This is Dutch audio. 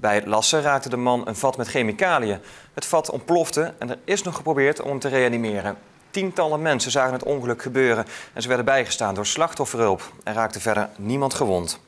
Bij het lassen raakte de man een vat met chemicaliën. Het vat ontplofte en er is nog geprobeerd om hem te reanimeren. Tientallen mensen zagen het ongeluk gebeuren en ze werden bijgestaan door slachtofferhulp. Er raakte verder niemand gewond.